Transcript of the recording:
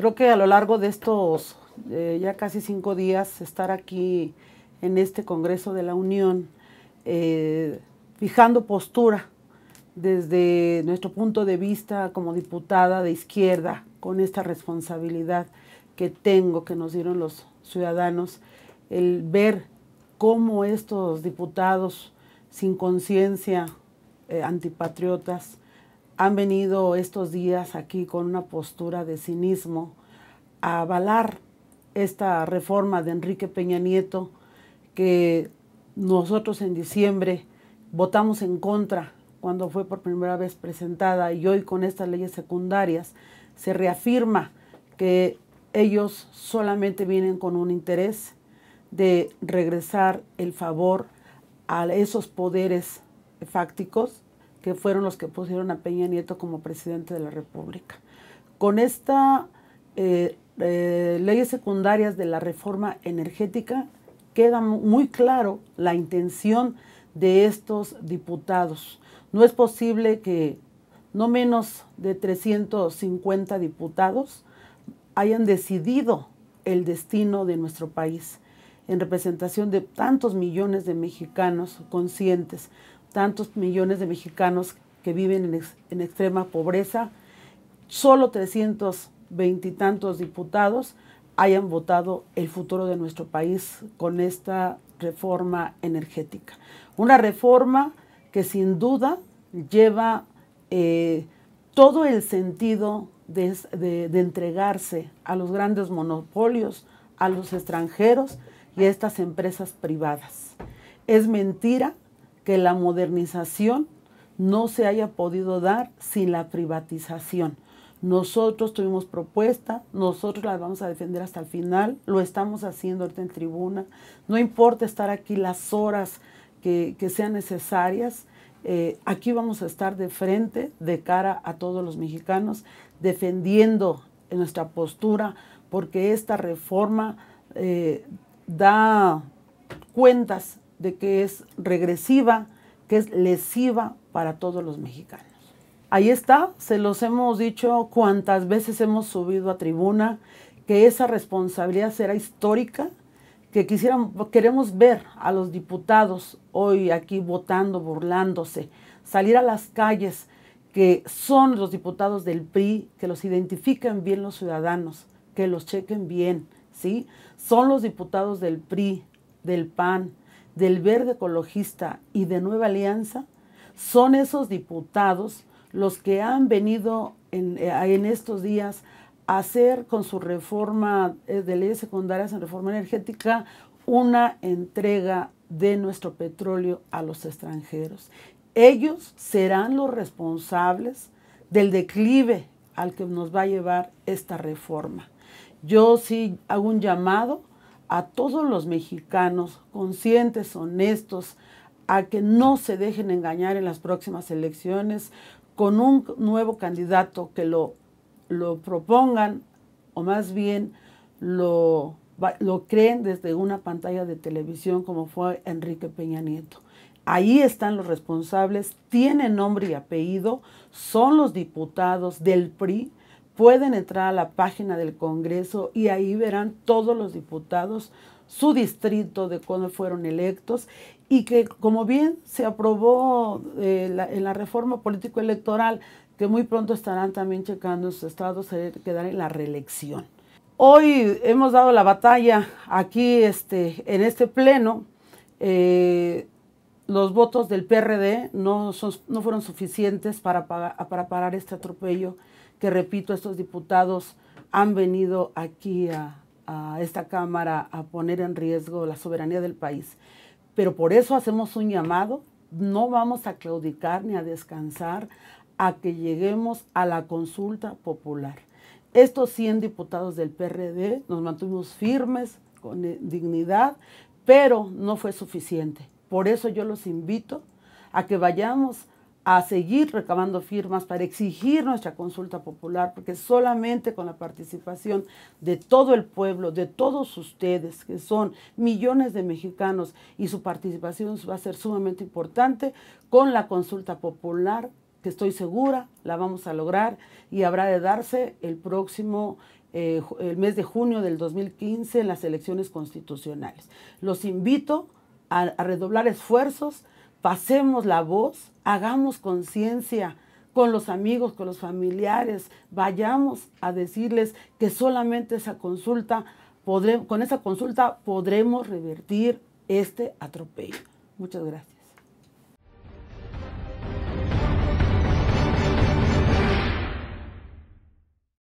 Creo que a lo largo de estos eh, ya casi cinco días estar aquí en este Congreso de la Unión, eh, fijando postura desde nuestro punto de vista como diputada de izquierda, con esta responsabilidad que tengo, que nos dieron los ciudadanos, el ver cómo estos diputados sin conciencia, eh, antipatriotas, han venido estos días aquí con una postura de cinismo a avalar esta reforma de Enrique Peña Nieto que nosotros en diciembre votamos en contra cuando fue por primera vez presentada y hoy con estas leyes secundarias se reafirma que ellos solamente vienen con un interés de regresar el favor a esos poderes fácticos que fueron los que pusieron a Peña Nieto como presidente de la República. Con estas eh, eh, leyes secundarias de la reforma energética queda muy claro la intención de estos diputados. No es posible que no menos de 350 diputados hayan decidido el destino de nuestro país en representación de tantos millones de mexicanos conscientes, tantos millones de mexicanos que viven en, extrema pobreza, solo 320 y tantos diputados hayan votado el futuro de nuestro país con esta reforma energética. Una reforma que sin duda lleva eh, todo el sentido de, de, entregarse a los grandes monopolios, a los extranjeros y a estas empresas privadas. Es mentira que la modernización no se haya podido dar sin la privatización. Nosotros tuvimos propuesta, nosotros las vamos a defender hasta el final, lo estamos haciendo ahorita en tribuna, no importa estar aquí las horas que, sean necesarias, eh, aquí vamos a estar de frente, de cara a todos los mexicanos, defendiendo nuestra postura, porque esta reforma eh, da cuentas de que es regresiva, que es lesiva para todos los mexicanos. Ahí está, se los hemos dicho cuántas veces hemos subido a tribuna, que esa responsabilidad será histórica, que queremos ver a los diputados hoy aquí votando, burlándose, salir a las calles, que son los diputados del PRI, que los identifiquen bien los ciudadanos, que los chequen bien, ¿sí? Son los diputados del PRI, del PAN, del Verde Ecologista y de Nueva Alianza son esos diputados los que han venido en, eh, estos días a hacer con su reforma eh, de leyes secundarias en reforma energética una entrega de nuestro petróleo a los extranjeros. Ellos serán los responsables del declive al que nos va a llevar esta reforma. Yo sí hago un llamado a todos los mexicanos conscientes, honestos, a que no se dejen engañar en las próximas elecciones con un nuevo candidato que lo, lo propongan o más bien lo, lo creen desde una pantalla de televisión como fue Enrique Peña Nieto. Ahí están los responsables, tienen nombre y apellido, son los diputados del PRI, pueden entrar a la página del Congreso y ahí verán todos los diputados, su distrito, de cuándo fueron electos y que como bien se aprobó eh, en la reforma político-electoral, que muy pronto estarán también checando sus estados, se quedará en la reelección. Hoy hemos dado la batalla aquí este, en este pleno. Eh, los votos del PRD no, no fueron suficientes para, para parar este atropello que repito, estos diputados han venido aquí a, esta Cámara a poner en riesgo la soberanía del país. Pero por eso hacemos un llamado, no vamos a claudicar ni a descansar a que lleguemos a la consulta popular. Estos 100 diputados del PRD nos mantuvimos firmes, con eh, dignidad, pero no fue suficiente. Por eso yo los invito a que vayamos a seguir recabando firmas para exigir nuestra consulta popular, porque solamente con la participación de todo el pueblo, de todos ustedes, que son millones de mexicanos, y su participación va a ser sumamente importante, con la consulta popular, que estoy segura, la vamos a lograr y habrá de darse el próximo eh, el mes de junio del 2015 en las elecciones constitucionales. Los invito a redoblar esfuerzos, pasemos la voz, hagamos conciencia con los amigos, con los familiares, vayamos a decirles que solamente esa consulta con esa consulta podremos revertir este atropello. Muchas gracias.